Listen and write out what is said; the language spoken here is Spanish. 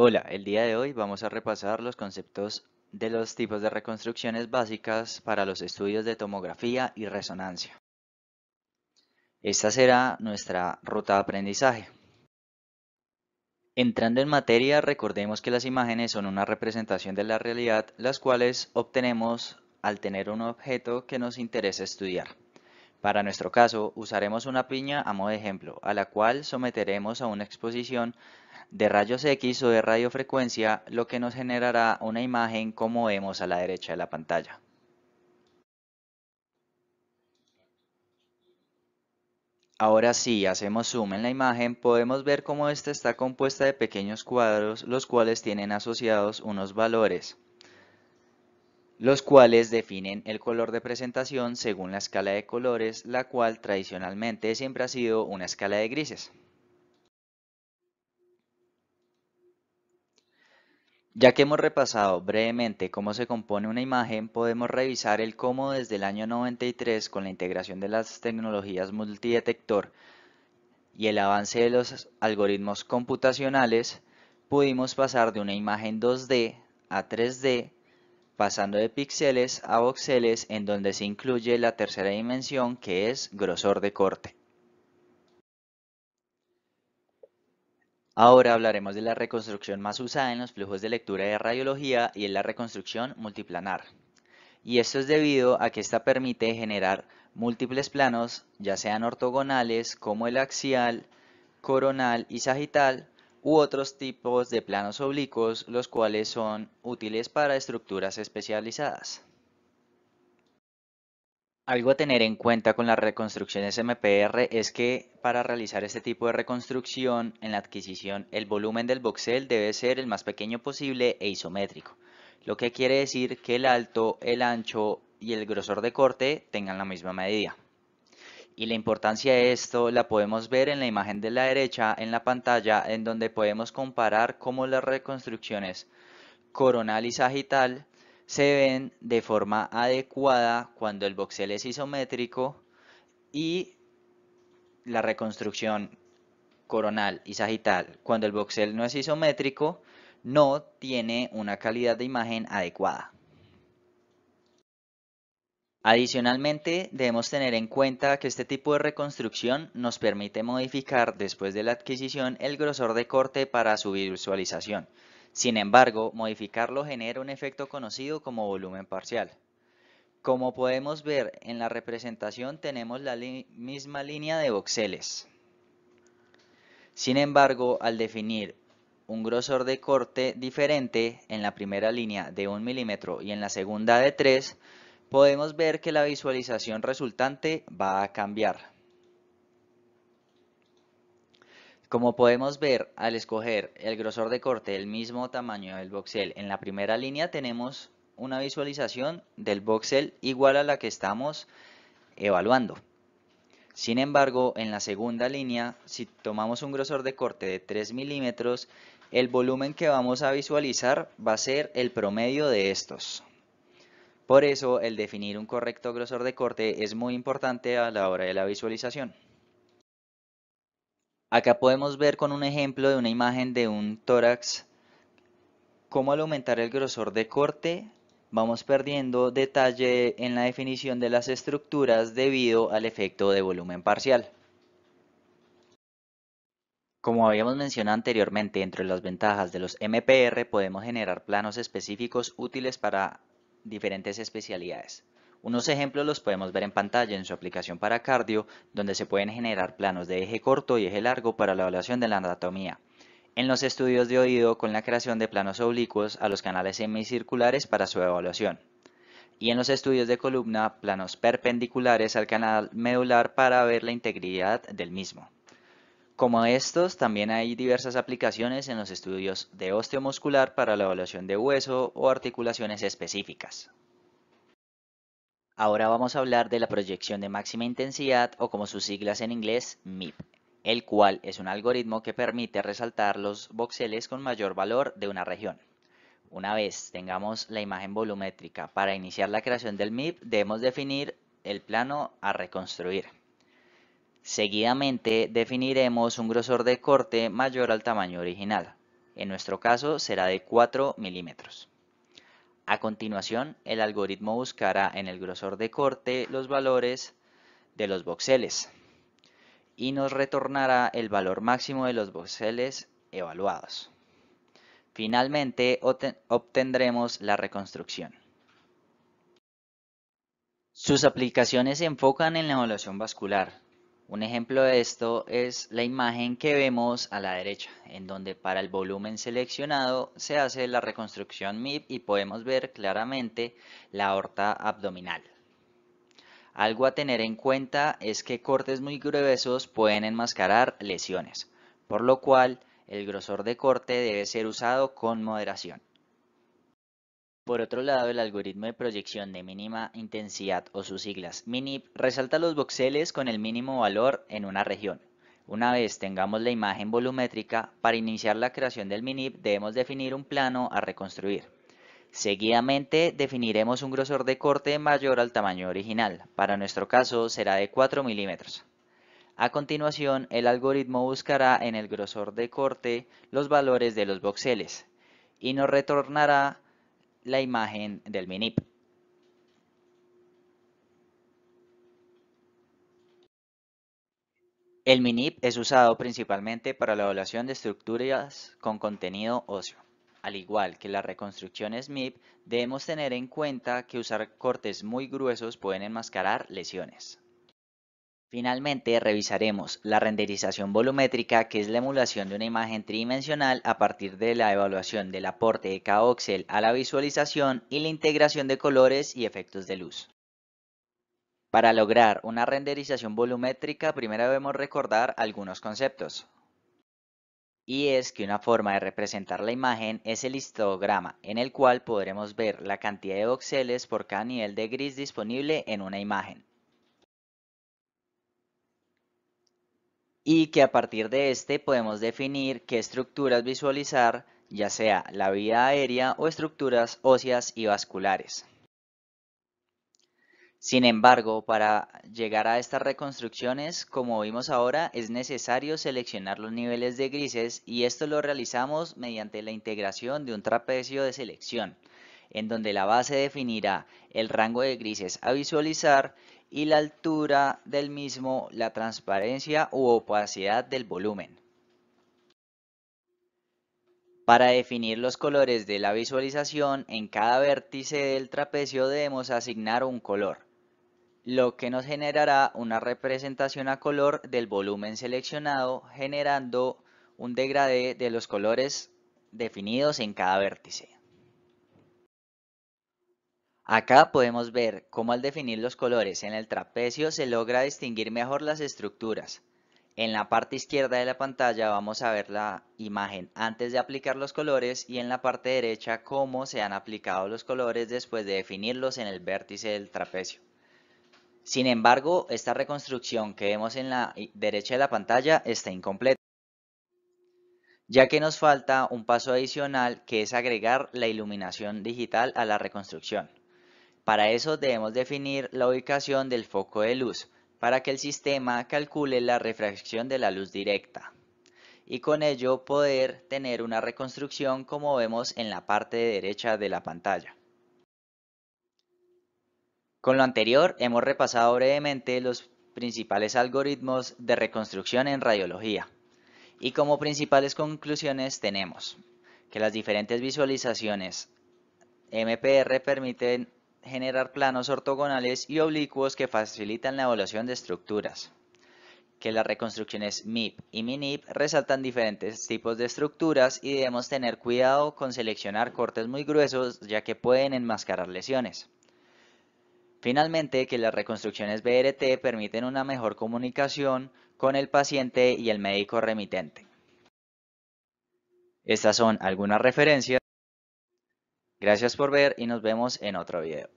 Hola, el día de hoy vamos a repasar los conceptos de los tipos de reconstrucciones básicas para los estudios de tomografía y resonancia. Esta será nuestra ruta de aprendizaje. Entrando en materia, recordemos que las imágenes son una representación de la realidad, las cuales obtenemos al tener un objeto que nos interesa estudiar. Para nuestro caso, usaremos una piña a modo de ejemplo, a la cual someteremos a una exposición de rayos X o de radiofrecuencia, lo que nos generará una imagen como vemos a la derecha de la pantalla. Ahora si hacemos zoom en la imagen, podemos ver cómo esta está compuesta de pequeños cuadros, los cuales tienen asociados unos valores los cuales definen el color de presentación según la escala de colores, la cual tradicionalmente siempre ha sido una escala de grises. Ya que hemos repasado brevemente cómo se compone una imagen, podemos revisar el cómo desde el año 93 con la integración de las tecnologías multidetector y el avance de los algoritmos computacionales, pudimos pasar de una imagen 2D a 3D pasando de píxeles a voxeles en donde se incluye la tercera dimensión que es grosor de corte. Ahora hablaremos de la reconstrucción más usada en los flujos de lectura de radiología y es la reconstrucción multiplanar. Y esto es debido a que esta permite generar múltiples planos, ya sean ortogonales como el axial, coronal y sagital, u otros tipos de planos oblicuos, los cuales son útiles para estructuras especializadas. Algo a tener en cuenta con las reconstrucciones MPR es que para realizar este tipo de reconstrucción en la adquisición el volumen del boxel debe ser el más pequeño posible e isométrico, lo que quiere decir que el alto, el ancho y el grosor de corte tengan la misma medida. Y la importancia de esto la podemos ver en la imagen de la derecha en la pantalla en donde podemos comparar cómo las reconstrucciones coronal y sagital se ven de forma adecuada cuando el voxel es isométrico y la reconstrucción coronal y sagital cuando el voxel no es isométrico no tiene una calidad de imagen adecuada. Adicionalmente, debemos tener en cuenta que este tipo de reconstrucción nos permite modificar después de la adquisición el grosor de corte para su visualización. Sin embargo, modificarlo genera un efecto conocido como volumen parcial. Como podemos ver en la representación tenemos la misma línea de voxeles. Sin embargo, al definir un grosor de corte diferente en la primera línea de 1 milímetro y en la segunda de 3, podemos ver que la visualización resultante va a cambiar. Como podemos ver, al escoger el grosor de corte del mismo tamaño del voxel en la primera línea, tenemos una visualización del voxel igual a la que estamos evaluando. Sin embargo, en la segunda línea, si tomamos un grosor de corte de 3 milímetros, el volumen que vamos a visualizar va a ser el promedio de estos. Por eso, el definir un correcto grosor de corte es muy importante a la hora de la visualización. Acá podemos ver con un ejemplo de una imagen de un tórax cómo al aumentar el grosor de corte vamos perdiendo detalle en la definición de las estructuras debido al efecto de volumen parcial. Como habíamos mencionado anteriormente, entre las ventajas de los MPR podemos generar planos específicos útiles para diferentes especialidades. Unos ejemplos los podemos ver en pantalla en su aplicación para cardio, donde se pueden generar planos de eje corto y eje largo para la evaluación de la anatomía. En los estudios de oído con la creación de planos oblicuos a los canales semicirculares para su evaluación. Y en los estudios de columna, planos perpendiculares al canal medular para ver la integridad del mismo. Como estos, también hay diversas aplicaciones en los estudios de osteomuscular para la evaluación de hueso o articulaciones específicas. Ahora vamos a hablar de la proyección de máxima intensidad o como sus siglas en inglés, MIP, el cual es un algoritmo que permite resaltar los voxeles con mayor valor de una región. Una vez tengamos la imagen volumétrica para iniciar la creación del MIP, debemos definir el plano a reconstruir. Seguidamente definiremos un grosor de corte mayor al tamaño original. En nuestro caso será de 4 milímetros. A continuación, el algoritmo buscará en el grosor de corte los valores de los voxeles y nos retornará el valor máximo de los voxeles evaluados. Finalmente obtendremos la reconstrucción. Sus aplicaciones se enfocan en la evaluación vascular, un ejemplo de esto es la imagen que vemos a la derecha, en donde para el volumen seleccionado se hace la reconstrucción MIP y podemos ver claramente la aorta abdominal. Algo a tener en cuenta es que cortes muy gruesos pueden enmascarar lesiones, por lo cual el grosor de corte debe ser usado con moderación. Por otro lado, el algoritmo de proyección de mínima intensidad o sus siglas MINIP resalta los voxeles con el mínimo valor en una región. Una vez tengamos la imagen volumétrica, para iniciar la creación del MINIP debemos definir un plano a reconstruir. Seguidamente definiremos un grosor de corte mayor al tamaño original, para nuestro caso será de 4 milímetros. A continuación, el algoritmo buscará en el grosor de corte los valores de los voxeles y nos retornará la imagen del minip. El minip es usado principalmente para la evaluación de estructuras con contenido óseo. Al igual que las reconstrucciones MIP, debemos tener en cuenta que usar cortes muy gruesos pueden enmascarar lesiones. Finalmente, revisaremos la renderización volumétrica, que es la emulación de una imagen tridimensional a partir de la evaluación del aporte de cada voxel a la visualización y la integración de colores y efectos de luz. Para lograr una renderización volumétrica, primero debemos recordar algunos conceptos. Y es que una forma de representar la imagen es el histograma, en el cual podremos ver la cantidad de voxeles por cada nivel de gris disponible en una imagen. y que a partir de este podemos definir qué estructuras visualizar, ya sea la vía aérea o estructuras óseas y vasculares. Sin embargo, para llegar a estas reconstrucciones, como vimos ahora, es necesario seleccionar los niveles de grises y esto lo realizamos mediante la integración de un trapecio de selección, en donde la base definirá el rango de grises a visualizar y la altura del mismo, la transparencia u opacidad del volumen. Para definir los colores de la visualización, en cada vértice del trapecio debemos asignar un color, lo que nos generará una representación a color del volumen seleccionado, generando un degradé de los colores definidos en cada vértice. Acá podemos ver cómo al definir los colores en el trapecio se logra distinguir mejor las estructuras. En la parte izquierda de la pantalla vamos a ver la imagen antes de aplicar los colores y en la parte derecha cómo se han aplicado los colores después de definirlos en el vértice del trapecio. Sin embargo, esta reconstrucción que vemos en la derecha de la pantalla está incompleta, ya que nos falta un paso adicional que es agregar la iluminación digital a la reconstrucción. Para eso debemos definir la ubicación del foco de luz, para que el sistema calcule la refracción de la luz directa y con ello poder tener una reconstrucción como vemos en la parte derecha de la pantalla. Con lo anterior hemos repasado brevemente los principales algoritmos de reconstrucción en radiología y como principales conclusiones tenemos que las diferentes visualizaciones MPR permiten generar planos ortogonales y oblicuos que facilitan la evaluación de estructuras. Que las reconstrucciones MIP y MINIP resaltan diferentes tipos de estructuras y debemos tener cuidado con seleccionar cortes muy gruesos ya que pueden enmascarar lesiones. Finalmente, que las reconstrucciones BRT permiten una mejor comunicación con el paciente y el médico remitente. Estas son algunas referencias Gracias por ver y nos vemos en otro video.